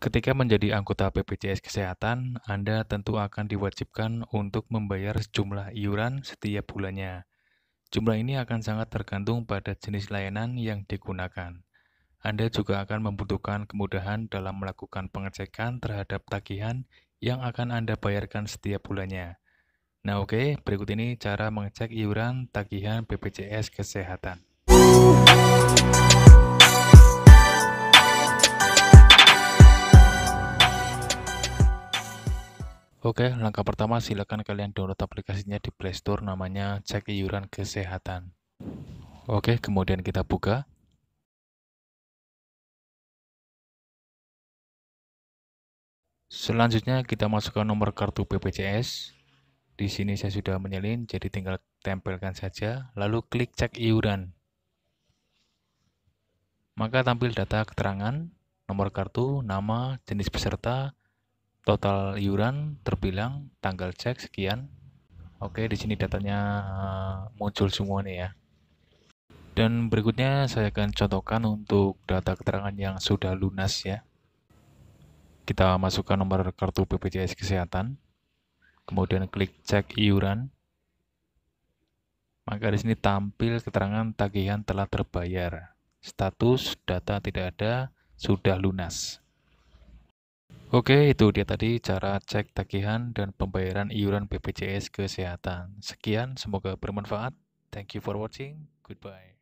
Ketika menjadi anggota BPJS Kesehatan, Anda tentu akan diwajibkan untuk membayar sejumlah iuran setiap bulannya. Jumlah ini akan sangat tergantung pada jenis layanan yang digunakan. Anda juga akan membutuhkan kemudahan dalam melakukan pengecekan terhadap tagihan yang akan Anda bayarkan setiap bulannya. Nah, oke, berikut ini cara mengecek iuran tagihan BPJS Kesehatan. Oke, langkah pertama silakan kalian download aplikasinya di Play Store namanya Cek Iuran Kesehatan. Oke, kemudian kita buka. Selanjutnya kita masukkan nomor kartu BPJS. Di sini saya sudah menyalin jadi tinggal tempelkan saja, lalu klik cek iuran. Maka tampil data keterangan, nomor kartu, nama, jenis peserta, total iuran terbilang tanggal cek sekian. Oke, di sini datanya eh, muncul semua nih ya. Dan berikutnya saya akan contohkan untuk data keterangan yang sudah lunas ya. Kita masukkan nomor kartu BPJS Kesehatan, kemudian klik cek iuran. Maka di sini tampil keterangan tagihan telah terbayar. Status data tidak ada, sudah lunas. Oke, itu dia tadi cara cek tagihan dan pembayaran iuran BPJS Kesehatan. Sekian, semoga bermanfaat. Thank you for watching. Goodbye.